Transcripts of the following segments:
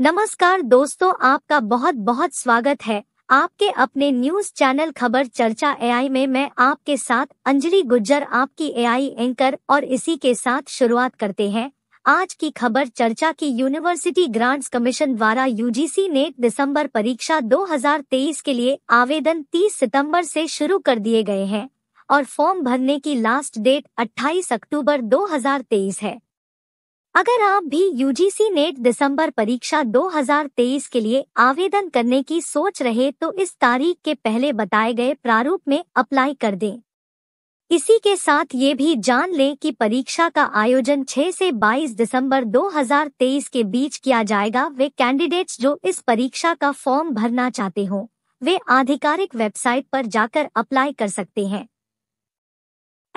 नमस्कार दोस्तों आपका बहुत बहुत स्वागत है आपके अपने न्यूज चैनल खबर चर्चा एआई में मैं आपके साथ अंजलि गुज्जर आपकी एआई एंकर और इसी के साथ शुरुआत करते हैं आज की खबर चर्चा की यूनिवर्सिटी ग्रांट्स कमीशन द्वारा यूजीसी नेट दिसंबर परीक्षा 2023 के लिए आवेदन 30 सितंबर से शुरू कर दिए गए हैं और फॉर्म भरने की लास्ट डेट 28 अक्टूबर 2023 है अगर आप भी यूजीसी नेट दिसंबर परीक्षा 2023 के लिए आवेदन करने की सोच रहे तो इस तारीख के पहले बताए गए प्रारूप में अप्लाई कर दें इसी के साथ ये भी जान लें कि परीक्षा का आयोजन 6 से 22 दिसंबर 2023 के बीच किया जाएगा वे कैंडिडेट्स जो इस परीक्षा का फॉर्म भरना चाहते हों वे आधिकारिक वेबसाइट पर जाकर अप्लाई कर सकते हैं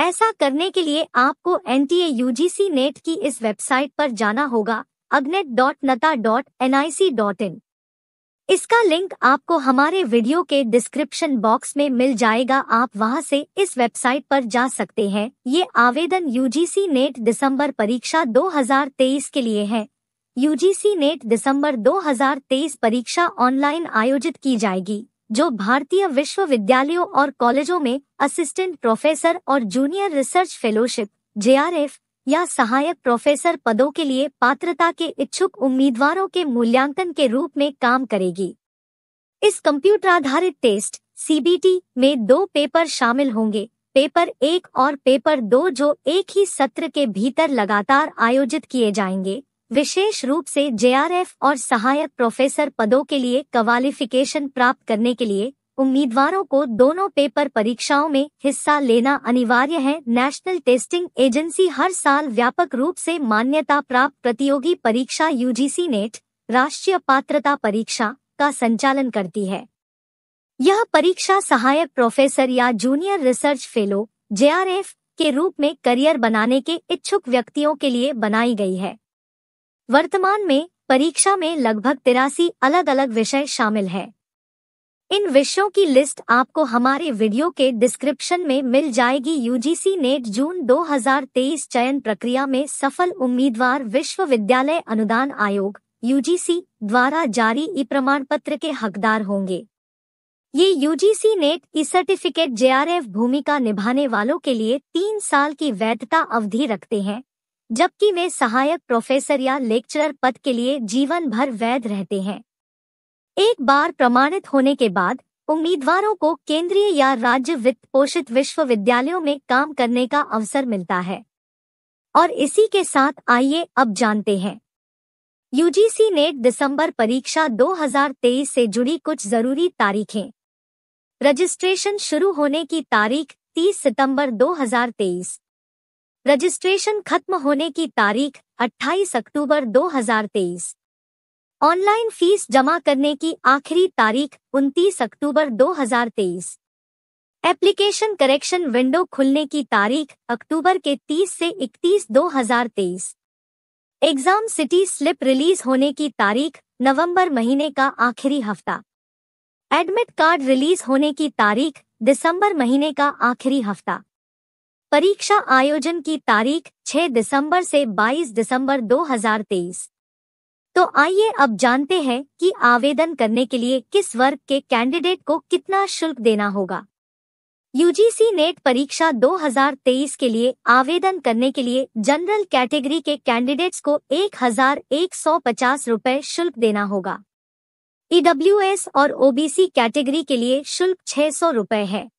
ऐसा करने के लिए आपको N T A U G C NET की इस वेबसाइट पर जाना होगा ugcnet dot nta dot N I C dot in इसका लिंक आपको हमारे वीडियो के डिस्क्रिप्शन बॉक्स में मिल जाएगा आप वहां से इस वेबसाइट पर जा सकते हैं ये आवेदन यूजीसी नेट e दिसंबर परीक्षा 2023 के लिए है यूजीसी नेट e दिसंबर 2023 परीक्षा ऑनलाइन आयोजित की जाएगी जो भारतीय विश्वविद्यालयों और कॉलेजों में असिस्टेंट प्रोफेसर और जूनियर रिसर्च फेलोशिप जे या सहायक प्रोफेसर पदों के लिए पात्रता के इच्छुक उम्मीदवारों के मूल्यांकन के रूप में काम करेगी इस कंप्यूटर आधारित टेस्ट सीबीटी में दो पेपर शामिल होंगे पेपर एक और पेपर दो जो एक ही सत्र के भीतर लगातार आयोजित किए जाएंगे विशेष रूप से जेआरएफ और सहायक प्रोफेसर पदों के लिए क्वालिफिकेशन प्राप्त करने के लिए उम्मीदवारों को दोनों पेपर परीक्षाओं में हिस्सा लेना अनिवार्य है नेशनल टेस्टिंग एजेंसी हर साल व्यापक रूप से मान्यता प्राप्त प्रतियोगी परीक्षा यूजीसी नेट राष्ट्रीय पात्रता परीक्षा का संचालन करती है यह परीक्षा सहायक प्रोफेसर या जूनियर रिसर्च फेलो जेआरएफ के रूप में करियर बनाने के इच्छुक व्यक्तियों के लिए बनाई गई है वर्तमान में परीक्षा में लगभग तिरासी अलग अलग विषय शामिल हैं इन विषयों की लिस्ट आपको हमारे वीडियो के डिस्क्रिप्शन में मिल जाएगी यूजीसी नेट e जून 2023 चयन प्रक्रिया में सफल उम्मीदवार विश्वविद्यालय अनुदान आयोग यूजीसी द्वारा जारी ई प्रमाण पत्र के हकदार होंगे ये UGC NET e e certificate JRF भूमिका निभाने वालों के लिए तीन साल की वैधता अवधि रखते हैं जबकि वे सहायक प्रोफेसर या लेक्चरर पद के लिए जीवन भर वैध रहते हैं एक बार प्रमाणित होने के बाद उम्मीदवारों को केंद्रीय या राज्य वित्त पोषित विश्वविद्यालयों में काम करने का अवसर मिलता है और इसी के साथ आइए अब जानते हैं यूजीसी नेट दिसंबर परीक्षा 2023 से जुड़ी कुछ जरूरी तारीखें रजिस्ट्रेशन शुरू होने की तारीख 30 सितंबर 2023 रजिस्ट्रेशन खत्म होने की तारीख 28 अक्टूबर 2023 ऑनलाइन फीस जमा करने की आखिरी तारीख 29 अक्टूबर 2023 एप्लीकेशन करेक्शन विंडो खुलने की तारीख अक्टूबर के 30 से 31 2023 एग्जाम सिटी स्लिप रिलीज होने की तारीख नवंबर महीने का आखिरी हफ्ता एडमिट कार्ड रिलीज होने की तारीख दिसंबर महीने का आखिरी हफ्ता परीक्षा आयोजन की तारीख 6 दिसंबर से 22 दिसंबर 2023। तो आइए अब जानते हैं कि आवेदन करने के लिए किस वर्ग के कैंडिडेट को कितना शुल्क देना होगा यूजीसी नेट e परीक्षा 2023 के लिए आवेदन करने के लिए जनरल कैटेगरी के कैंडिडेट्स को एक हजार एक सौ पचास रुपये शुल्क देना होगा ईडब्ल्यूएस e और ओबीसी कैटेगरी के लिए शुल्क छह सौ रुपये है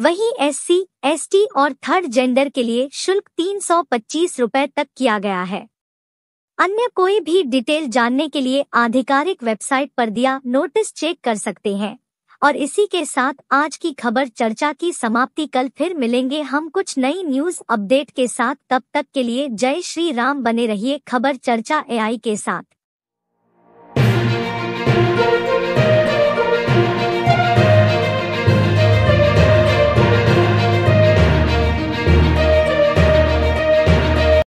वहीं एससी, एसटी और थर्ड जेंडर के लिए शुल्क तीन सौ पच्चीस तक किया गया है अन्य कोई भी डिटेल जानने के लिए आधिकारिक वेबसाइट पर दिया नोटिस चेक कर सकते हैं और इसी के साथ आज की खबर चर्चा की समाप्ति कल फिर मिलेंगे हम कुछ नई न्यूज अपडेट के साथ तब तक के लिए जय श्री राम बने रहिए खबर चर्चा एआई के साथ